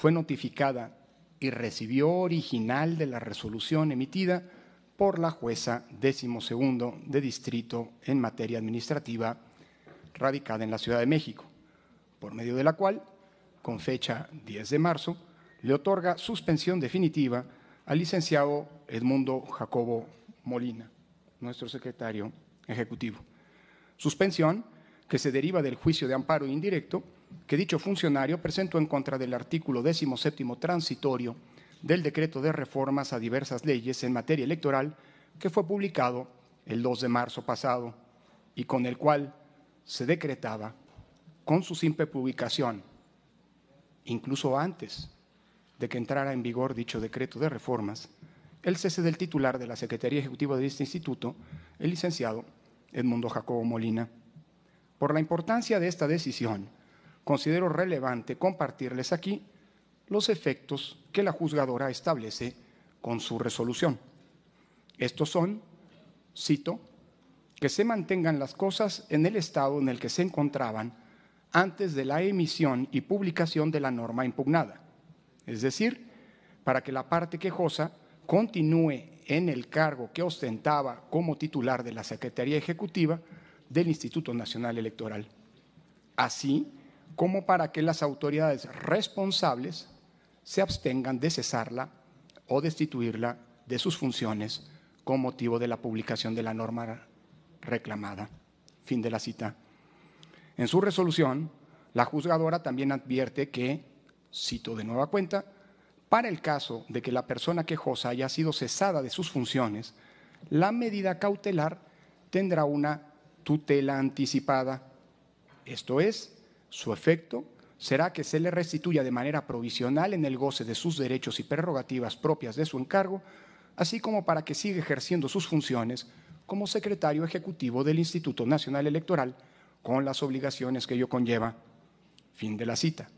fue notificada y recibió original de la resolución emitida por la jueza segundo de distrito en materia administrativa radicada en la Ciudad de México, por medio de la cual, con fecha 10 de marzo, le otorga suspensión definitiva al licenciado Edmundo Jacobo Molina, nuestro secretario ejecutivo. Suspensión que se deriva del juicio de amparo indirecto que dicho funcionario presentó en contra del artículo 17 transitorio del decreto de reformas a diversas leyes en materia electoral que fue publicado el 2 de marzo pasado y con el cual se decretaba con su simple publicación, incluso antes de que entrara en vigor dicho decreto de reformas, el cese del titular de la Secretaría Ejecutiva de este instituto, el licenciado Edmundo Jacobo Molina. Por la importancia de esta decisión, considero relevante compartirles aquí los efectos que la juzgadora establece con su resolución. Estos son, cito, que se mantengan las cosas en el estado en el que se encontraban antes de la emisión y publicación de la norma impugnada. Es decir, para que la parte quejosa continúe en el cargo que ostentaba como titular de la Secretaría Ejecutiva del Instituto Nacional Electoral. Así, como para que las autoridades responsables se abstengan de cesarla o destituirla de sus funciones con motivo de la publicación de la norma reclamada. Fin de la cita. En su resolución, la juzgadora también advierte que, cito de nueva cuenta, para el caso de que la persona quejosa haya sido cesada de sus funciones, la medida cautelar tendrá una tutela anticipada, esto es, su efecto será que se le restituya de manera provisional en el goce de sus derechos y prerrogativas propias de su encargo, así como para que siga ejerciendo sus funciones como secretario ejecutivo del Instituto Nacional Electoral con las obligaciones que ello conlleva. Fin de la cita.